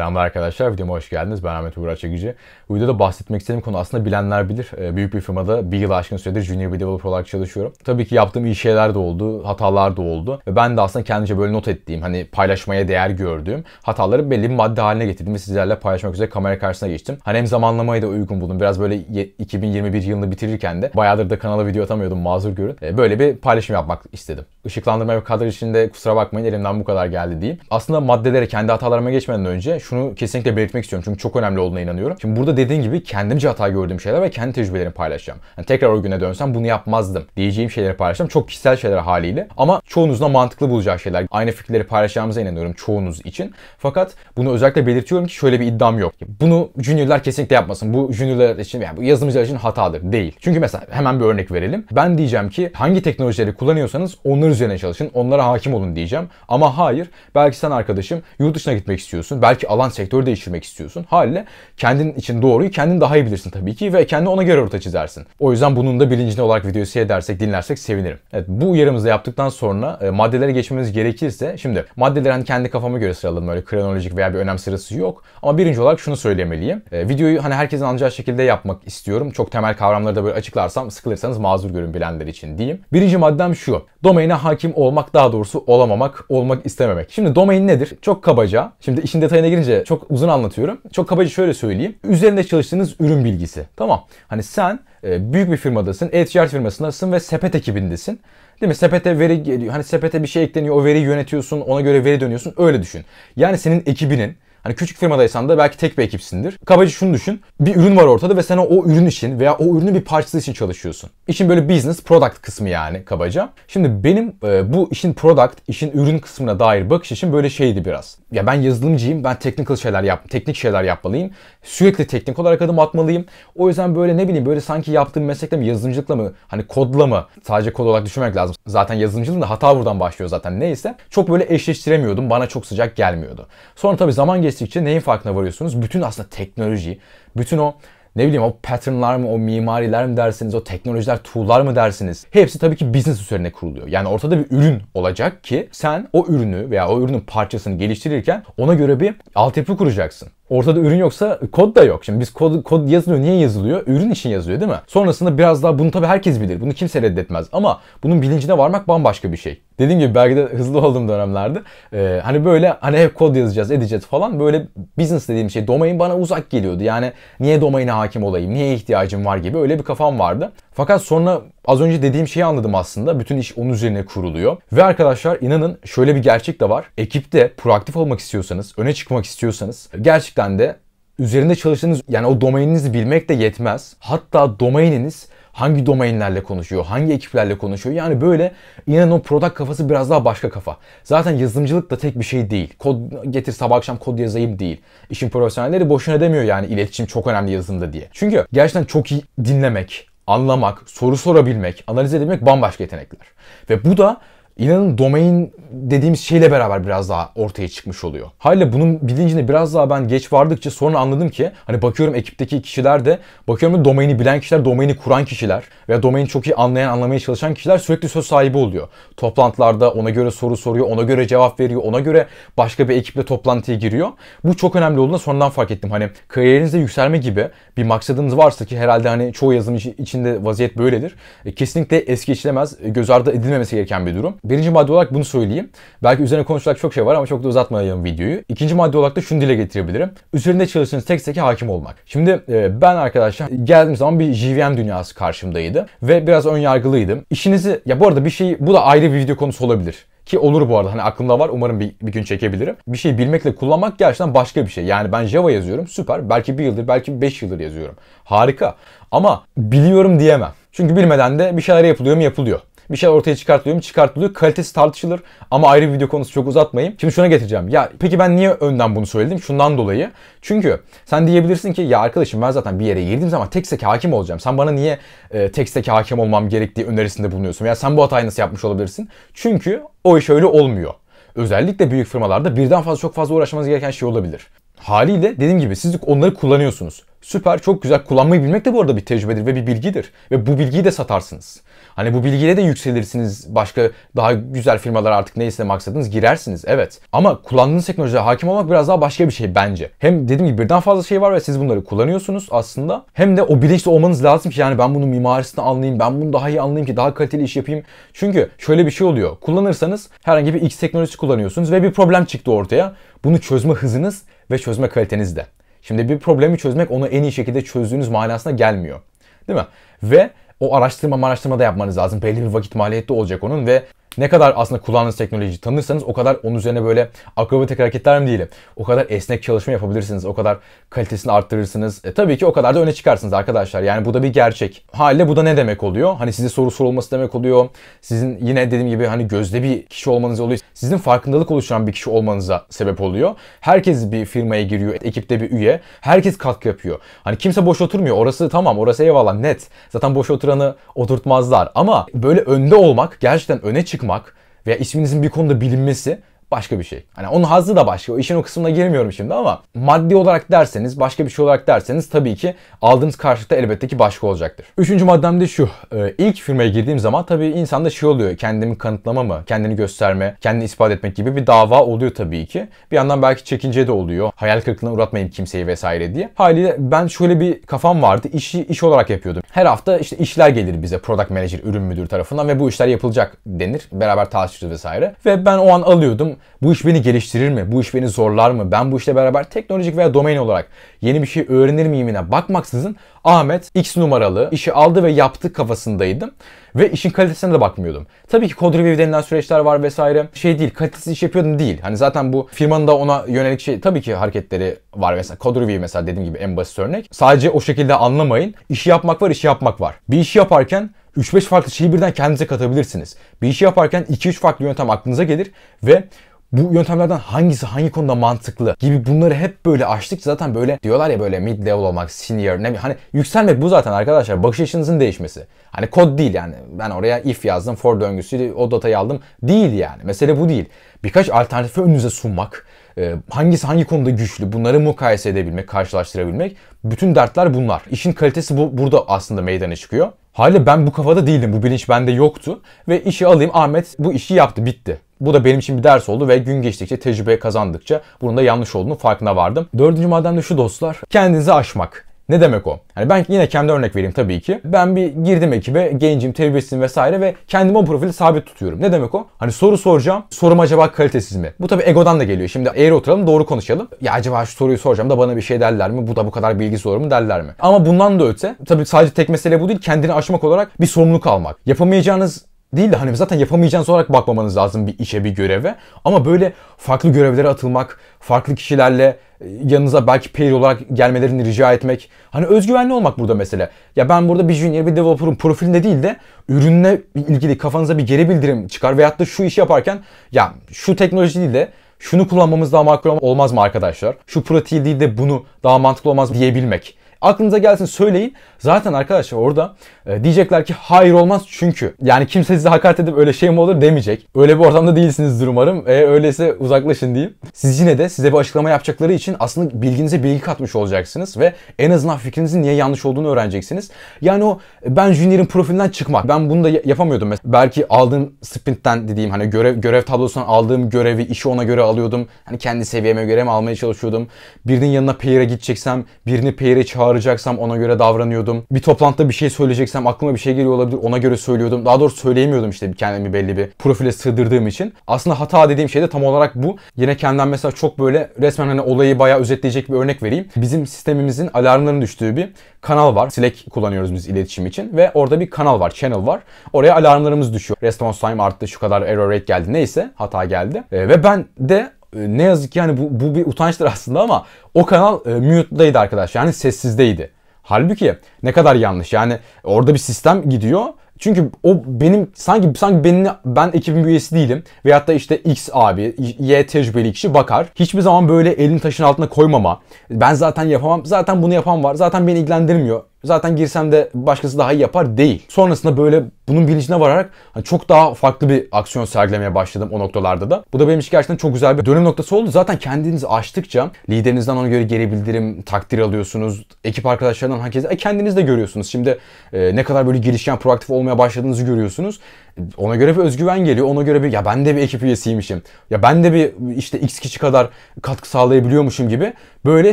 Selam arkadaşlar, videoma hoş geldiniz. Ben Ahmet Uğur Çekici. Bu videoda bahsetmek istediğim konu aslında bilenler bilir. Ee, büyük bir firmada bir yıl aşkın süredir Junior bir Developer olarak çalışıyorum. Tabii ki yaptığım iyi şeyler de oldu, hatalar da oldu. Ve ben de aslında kendince böyle not ettiğim, hani paylaşmaya değer gördüğüm hataları belli bir madde haline getirdim ve sizlerle paylaşmak üzere kamera karşısına geçtim. Hani hem zamanlamayı da uygun buldum. Biraz böyle 2021 yılını bitirirken de bayağıdır da kanala video atamıyordum mazur görün. Ee, böyle bir paylaşım yapmak istedim. Işıklandırma ve kadraj içinde kusura bakmayın elimden bu kadar geldi diyeyim. Aslında maddelere kendi hatalarıma geçmeden önce şu şunu kesinlikle belirtmek istiyorum. Çünkü çok önemli olduğuna inanıyorum. Şimdi burada dediğin gibi kendimce hata gördüğüm şeyler ve kendi tecrübelerimi paylaşacağım. Yani tekrar o güne dönsem bunu yapmazdım diyeceğim şeyleri paylaşacağım. Çok kişisel şeyler haliyle. Ama çoğunuzun mantıklı bulacağı şeyler. Aynı fikirleri paylaşacağımıza inanıyorum çoğunuz için. Fakat bunu özellikle belirtiyorum ki şöyle bir iddiam yok. Bunu juniorlar kesinlikle yapmasın. Bu juniorlar için yani bu yazılımcılar için hatadır. Değil. Çünkü mesela hemen bir örnek verelim. Ben diyeceğim ki hangi teknolojileri kullanıyorsanız onlar üzerine çalışın. Onlara hakim olun diyeceğim. Ama hayır. Belki sen arkadaşım yurt dışına gitmek istiyorsun. Belki alan sektörü değiştirmek istiyorsun. Haliyle kendin için doğruyu kendin daha iyi bilirsin tabii ki ve kendi ona göre orta çizersin. O yüzden bunun da bilincinde olarak videoyu seyredersek, dinlersek sevinirim. Evet bu uyarımızı yaptıktan sonra e, maddelere geçmemiz gerekirse şimdi maddeleri hani kendi kafama göre sıraladım öyle kronolojik veya bir önem sırası yok. Ama birinci olarak şunu söylemeliyim. E, videoyu hani herkesin anlayacağı şekilde yapmak istiyorum. Çok temel kavramları da böyle açıklarsam sıkılırsanız mazur görün bilenler için diyeyim. Birinci maddem şu. Domaine hakim olmak daha doğrusu olamamak, olmak istememek. Şimdi domain nedir? Çok kabaca. Şimdi işin detayına gir girince çok uzun anlatıyorum. Çok kabaca şöyle söyleyeyim. Üzerinde çalıştığınız ürün bilgisi. Tamam. Hani sen e, büyük bir firmadasın. E-ticaret firmasındasın ve sepet ekibindesin. Değil mi? Sepete veri geliyor. Hani sepete bir şey ekleniyor. O veriyi yönetiyorsun. Ona göre veri dönüyorsun. Öyle düşün. Yani senin ekibinin Hani küçük firmadaysan da belki tek bir ekipsindir. Kabaca şunu düşün. Bir ürün var ortada ve sen o, ürün için veya o ürünün bir parçası için çalışıyorsun. İşin böyle business product kısmı yani kabaca. Şimdi benim e, bu işin product, işin ürün kısmına dair bakış için böyle şeydi biraz. Ya ben yazılımcıyım. Ben technical şeyler yap, teknik şeyler yapmalıyım. Sürekli teknik olarak adım atmalıyım. O yüzden böyle ne bileyim böyle sanki yaptığım meslekle mi yazılımcılıkla mı hani kodla mı sadece kod olarak düşünmek lazım. Zaten yazılımcılığın da hata buradan başlıyor zaten neyse. Çok böyle eşleştiremiyordum. Bana çok sıcak gelmiyordu. Sonra tabii zaman geçti geliştikçe neyin farkına varıyorsunuz? Bütün aslında teknoloji, bütün o ne bileyim o patternlar mı, o mimariler mi dersiniz, o teknolojiler, tool'lar mı dersiniz? Hepsi tabii ki business üzerine kuruluyor. Yani ortada bir ürün olacak ki sen o ürünü veya o ürünün parçasını geliştirirken ona göre bir altyapı kuracaksın. Ortada ürün yoksa kod da yok. Şimdi biz kod, kod yazılıyor. Niye yazılıyor? Ürün için yazılıyor değil mi? Sonrasında biraz daha bunu tabii herkes bilir. Bunu kimse reddetmez. Ama bunun bilincine varmak bambaşka bir şey. Dediğim gibi belki de hızlı olduğum dönemlerde e, hani böyle hani hep kod yazacağız edeceğiz falan böyle business dediğim şey domain bana uzak geliyordu. Yani niye domaine hakim olayım? Niye ihtiyacım var gibi öyle bir kafam vardı. Fakat sonra az önce dediğim şeyi anladım aslında. Bütün iş onun üzerine kuruluyor. Ve arkadaşlar inanın şöyle bir gerçek de var. Ekipte proaktif olmak istiyorsanız, öne çıkmak istiyorsanız gerçekten gerçekten de üzerinde çalıştığınız yani o domaininizi bilmek de yetmez. Hatta domaininiz hangi domainlerle konuşuyor, hangi ekiplerle konuşuyor. Yani böyle inanın o product kafası biraz daha başka kafa. Zaten yazılımcılık da tek bir şey değil. Kod getir sabah akşam kod yazayım değil. İşin profesyonelleri boşuna demiyor yani iletişim çok önemli yazılımda diye. Çünkü gerçekten çok iyi dinlemek, anlamak, soru sorabilmek, analiz edebilmek bambaşka yetenekler. Ve bu da inanın domain dediğimiz şeyle beraber biraz daha ortaya çıkmış oluyor. Hala bunun bilincine biraz daha ben geç vardıkça sonra anladım ki hani bakıyorum ekipteki kişiler de bakıyorum domaini bilen kişiler, domaini kuran kişiler veya domaini çok iyi anlayan, anlamaya çalışan kişiler sürekli söz sahibi oluyor. Toplantılarda ona göre soru soruyor, ona göre cevap veriyor, ona göre başka bir ekiple toplantıya giriyor. Bu çok önemli olduğunu sonradan fark ettim. Hani kariyerinizde yükselme gibi bir maksadınız varsa ki herhalde hani çoğu yazılım içinde vaziyet böyledir. E, kesinlikle es geçilemez, göz ardı edilmemesi gereken bir durum. Birinci madde olarak bunu söyleyeyim. Belki üzerine konuşacak çok şey var ama çok da uzatmayalım videoyu. İkinci madde olarak da şunu dile getirebilirim. Üzerinde çalıştığınız tek seke hakim olmak. Şimdi e, ben arkadaşlar geldiğim zaman bir JVM dünyası karşımdaydı ve biraz ön yargılıydım. İşinizi ya bu arada bir şey bu da ayrı bir video konusu olabilir. Ki olur bu arada hani aklımda var umarım bir, bir gün çekebilirim. Bir şey bilmekle kullanmak gerçekten başka bir şey. Yani ben Java yazıyorum süper. Belki bir yıldır belki beş yıldır yazıyorum. Harika. Ama biliyorum diyemem. Çünkü bilmeden de bir şeyler yapılıyor mu yapılıyor bir şey ortaya çıkartılıyor mu? Çıkartılıyor. Kalitesi tartışılır ama ayrı bir video konusu çok uzatmayayım. Şimdi şuna getireceğim. Ya peki ben niye önden bunu söyledim? Şundan dolayı. Çünkü sen diyebilirsin ki ya arkadaşım ben zaten bir yere girdiğim zaman tek tek hakim olacağım. Sen bana niye e, tek tek hakim olmam gerektiği önerisinde bulunuyorsun? Ya sen bu hatayı nasıl yapmış olabilirsin? Çünkü o iş öyle olmuyor. Özellikle büyük firmalarda birden fazla çok fazla uğraşmanız gereken şey olabilir. Haliyle dediğim gibi siz onları kullanıyorsunuz. Süper, çok güzel. Kullanmayı bilmek de bu arada bir tecrübedir ve bir bilgidir. Ve bu bilgiyi de satarsınız. Hani bu bilgiyle de yükselirsiniz. Başka daha güzel firmalar artık neyse maksadınız girersiniz. Evet. Ama kullandığınız teknolojiye hakim olmak biraz daha başka bir şey bence. Hem dediğim gibi birden fazla şey var ve siz bunları kullanıyorsunuz aslında. Hem de o bilinçli olmanız lazım ki yani ben bunun mimarisini anlayayım, ben bunu daha iyi anlayayım ki daha kaliteli iş yapayım. Çünkü şöyle bir şey oluyor. Kullanırsanız herhangi bir X teknolojisi kullanıyorsunuz ve bir problem çıktı ortaya. Bunu çözme hızınız ve çözme kaliteniz de Şimdi bir problemi çözmek onu en iyi şekilde çözdüğünüz manasına gelmiyor. Değil mi? Ve o araştırma araştırma da yapmanız lazım. Belli bir vakit maliyette olacak onun ve ne kadar aslında kullandığınız teknolojiyi tanırsanız o kadar onun üzerine böyle akrobatik hareketler mi değil. O kadar esnek çalışma yapabilirsiniz. O kadar kalitesini arttırırsınız. E, tabii ki o kadar da öne çıkarsınız arkadaşlar. Yani bu da bir gerçek. Haliyle bu da ne demek oluyor? Hani size soru sorulması demek oluyor. Sizin yine dediğim gibi hani gözde bir kişi olmanız oluyor. Sizin farkındalık oluşturan bir kişi olmanıza sebep oluyor. Herkes bir firmaya giriyor. Ekipte bir üye. Herkes katkı yapıyor. Hani kimse boş oturmuyor. Orası tamam. Orası eyvallah net. Zaten boş oturanı oturtmazlar. Ama böyle önde olmak, gerçekten öne çıkmak olmak veya isminizin bir konuda bilinmesi başka bir şey. Hani onun hazzı da başka. O işin o kısmına girmiyorum şimdi ama maddi olarak derseniz, başka bir şey olarak derseniz tabii ki aldığınız karşılıkta elbette ki başka olacaktır. Üçüncü maddem de şu. Ee, ilk firmaya girdiğim zaman tabii insanda şey oluyor. Kendimi kanıtlama mı, kendini gösterme, kendini ispat etmek gibi bir dava oluyor tabii ki. Bir yandan belki çekince de oluyor. Hayal kırıklığına uğratmayayım kimseyi vesaire diye. Haliyle ben şöyle bir kafam vardı. İşi iş olarak yapıyordum. Her hafta işte işler gelir bize product manager, ürün müdürü tarafından ve bu işler yapılacak denir. Beraber tartışırız vesaire. Ve ben o an alıyordum. Bu iş beni geliştirir mi? Bu iş beni zorlar mı? Ben bu işle beraber teknolojik veya domain olarak yeni bir şey öğrenir miyimine bakmaksızın Ahmet X numaralı işi aldı ve yaptı kafasındaydım. Ve işin kalitesine de bakmıyordum. Tabii ki code review denilen süreçler var vesaire. Şey değil, kalitesiz iş yapıyordum değil. Hani zaten bu firmanın da ona yönelik şey tabii ki hareketleri var. Mesela code review mesela dediğim gibi en basit örnek. Sadece o şekilde anlamayın. İşi yapmak var, işi yapmak var. Bir işi yaparken 3-5 farklı şeyi birden kendinize katabilirsiniz. Bir işi yaparken 2-3 farklı yöntem aklınıza gelir ve bu yöntemlerden hangisi hangi konuda mantıklı gibi bunları hep böyle açtıkça zaten böyle diyorlar ya böyle mid level olmak, senior ne hani yükselmek bu zaten arkadaşlar bakış açınızın değişmesi. Hani kod değil yani ben oraya if yazdım for döngüsüyle o datayı aldım değil yani mesele bu değil. Birkaç alternatifi önünüze sunmak, e, hangisi hangi konuda güçlü bunları mukayese edebilmek, karşılaştırabilmek bütün dertler bunlar. İşin kalitesi bu burada aslında meydana çıkıyor. Hala ben bu kafada değildim. Bu bilinç bende yoktu. Ve işi alayım Ahmet bu işi yaptı bitti. Bu da benim için bir ders oldu ve gün geçtikçe tecrübe kazandıkça bunun da yanlış olduğunu farkına vardım. Dördüncü maddem de şu dostlar. Kendinizi aşmak. Ne demek o? Yani ben yine kendi örnek vereyim tabii ki. Ben bir girdim ekibe, gencim, tecrübesizim vesaire ve kendimi o profili sabit tutuyorum. Ne demek o? Hani soru soracağım. Sorum acaba kalitesiz mi? Bu tabii egodan da geliyor. Şimdi eğri oturalım, doğru konuşalım. Ya acaba şu soruyu soracağım da bana bir şey derler mi? Bu da bu kadar bilgi sorumu mu derler mi? Ama bundan da öte tabii sadece tek mesele bu değil. Kendini aşmak olarak bir sorumluluk almak. Yapamayacağınız değil de hani zaten yapamayacağınız olarak bakmamanız lazım bir işe, bir göreve. Ama böyle farklı görevlere atılmak, farklı kişilerle e, yanınıza belki payroll olarak gelmelerini rica etmek. Hani özgüvenli olmak burada mesele. Ya ben burada bir junior, bir developer'ın profilinde değil de ürünle ilgili kafanıza bir geri bildirim çıkar veyahut da şu işi yaparken ya şu teknoloji değil de şunu kullanmamız daha makul olmaz mı arkadaşlar? Şu pratiği değil de bunu daha mantıklı olmaz diyebilmek. Aklınıza gelsin söyleyin. Zaten arkadaşlar orada ee, diyecekler ki hayır olmaz çünkü. Yani kimse size hakaret edip öyle şey mi olur demeyecek. Öyle bir ortamda değilsinizdir umarım. E, öyleyse uzaklaşın diyeyim. Siz yine de size bir açıklama yapacakları için aslında bilginize bilgi katmış olacaksınız ve en azından fikrinizin niye yanlış olduğunu öğreneceksiniz. Yani o ben Junior'ın profilinden çıkmak. Ben bunu da yapamıyordum. Mesela belki aldığım sprintten dediğim hani görev görev tablosundan aldığım görevi işi ona göre alıyordum. Hani kendi seviyeme göre mi almaya çalışıyordum. Birinin yanına peyre gideceksem, birini peyre çağıracaksam ona göre davranıyordum. Bir toplantıda bir şey söyleyeceksem meğersem aklıma bir şey geliyor olabilir ona göre söylüyordum. Daha doğrusu söyleyemiyordum işte kendimi belli bir profile sığdırdığım için. Aslında hata dediğim şey de tam olarak bu. Yine kendim mesela çok böyle resmen hani olayı bayağı özetleyecek bir örnek vereyim. Bizim sistemimizin alarmların düştüğü bir kanal var. Slack kullanıyoruz biz iletişim için ve orada bir kanal var, channel var. Oraya alarmlarımız düşüyor. Response time arttı, şu kadar error rate geldi neyse hata geldi. E, ve ben de e, ne yazık ki yani bu, bu bir utançtır aslında ama o kanal e, mute'daydı arkadaş. Yani sessizdeydi. Halbuki ne kadar yanlış. Yani orada bir sistem gidiyor. Çünkü o benim sanki sanki beni ben ekibin üyesi değilim. Veyahut da işte X abi, Y tecrübeli kişi bakar. Hiçbir zaman böyle elini taşın altına koymama. Ben zaten yapamam. Zaten bunu yapan var. Zaten beni ilgilendirmiyor zaten girsem de başkası daha iyi yapar değil. Sonrasında böyle bunun bilincine vararak hani çok daha farklı bir aksiyon sergilemeye başladım o noktalarda da. Bu da benim için gerçekten çok güzel bir dönüm noktası oldu. Zaten kendinizi açtıkça liderinizden ona göre geri bildirim, takdir alıyorsunuz. Ekip arkadaşlarından herkese e, kendiniz de görüyorsunuz. Şimdi e, ne kadar böyle girişken, proaktif olmaya başladığınızı görüyorsunuz. E, ona göre bir özgüven geliyor. Ona göre bir ya ben de bir ekip üyesiymişim. Ya ben de bir işte X kişi kadar katkı sağlayabiliyormuşum gibi. Böyle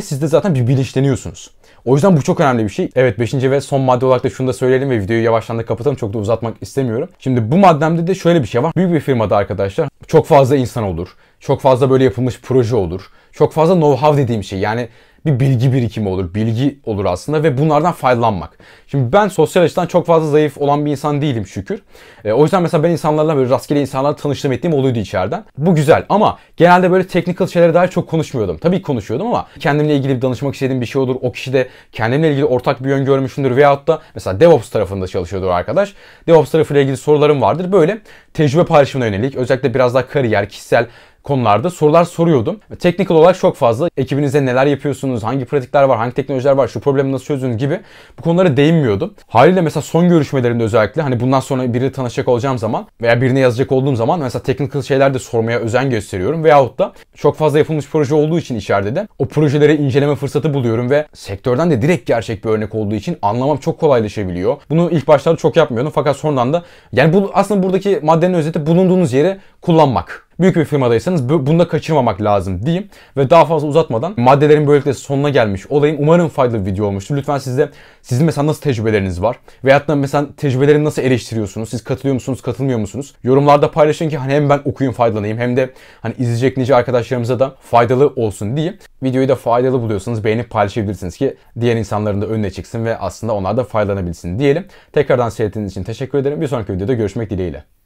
siz de zaten bir bilinçleniyorsunuz. O yüzden bu çok önemli bir şey. Evet 5. ve son madde olarak da şunu da söyleyelim ve videoyu yavaştan da kapatalım. Çok da uzatmak istemiyorum. Şimdi bu maddemde de şöyle bir şey var. Büyük bir firmada arkadaşlar çok fazla insan olur. Çok fazla böyle yapılmış proje olur. Çok fazla know-how dediğim şey. Yani bir bilgi birikimi olur. Bilgi olur aslında ve bunlardan faydalanmak. Şimdi ben sosyal açıdan çok fazla zayıf olan bir insan değilim şükür. E, o yüzden mesela ben insanlarla böyle rastgele insanlarla tanıştığım ettiğim oluyordu içeriden. Bu güzel ama genelde böyle technical şeylere dair çok konuşmuyordum. Tabii konuşuyordum ama kendimle ilgili bir danışmak istediğim bir şey olur. O kişi de kendimle ilgili ortak bir yön görmüşündür veyahut da mesela DevOps tarafında çalışıyordur arkadaş. DevOps tarafıyla ilgili sorularım vardır. Böyle tecrübe paylaşımına yönelik özellikle biraz daha kariyer, kişisel konularda sorular soruyordum. Teknik olarak çok fazla ekibinizde neler yapıyorsunuz, hangi pratikler var, hangi teknolojiler var, şu problemi nasıl çözün gibi bu konulara değinmiyordum. Haliyle mesela son görüşmelerinde özellikle hani bundan sonra biriyle tanışacak olacağım zaman veya birine yazacak olduğum zaman mesela teknik şeyler de sormaya özen gösteriyorum veyahut da çok fazla yapılmış proje olduğu için içeride de o projeleri inceleme fırsatı buluyorum ve sektörden de direkt gerçek bir örnek olduğu için anlamam çok kolaylaşabiliyor. Bunu ilk başlarda çok yapmıyordum fakat sonradan da yani bu aslında buradaki maddenin özeti bulunduğunuz yeri kullanmak büyük bir firmadaysanız bunu da kaçırmamak lazım diyeyim. Ve daha fazla uzatmadan maddelerin böylelikle sonuna gelmiş olayım. Umarım faydalı bir video olmuştur. Lütfen sizde sizin mesela nasıl tecrübeleriniz var? Veyahut da mesela tecrübeleri nasıl eleştiriyorsunuz? Siz katılıyor musunuz, katılmıyor musunuz? Yorumlarda paylaşın ki hani hem ben okuyayım faydalanayım hem de hani izleyecek nice arkadaşlarımıza da faydalı olsun diyeyim. Videoyu da faydalı buluyorsanız beğenip paylaşabilirsiniz ki diğer insanların da önüne çıksın ve aslında onlar da faydalanabilsin diyelim. Tekrardan seyrettiğiniz için teşekkür ederim. Bir sonraki videoda görüşmek dileğiyle.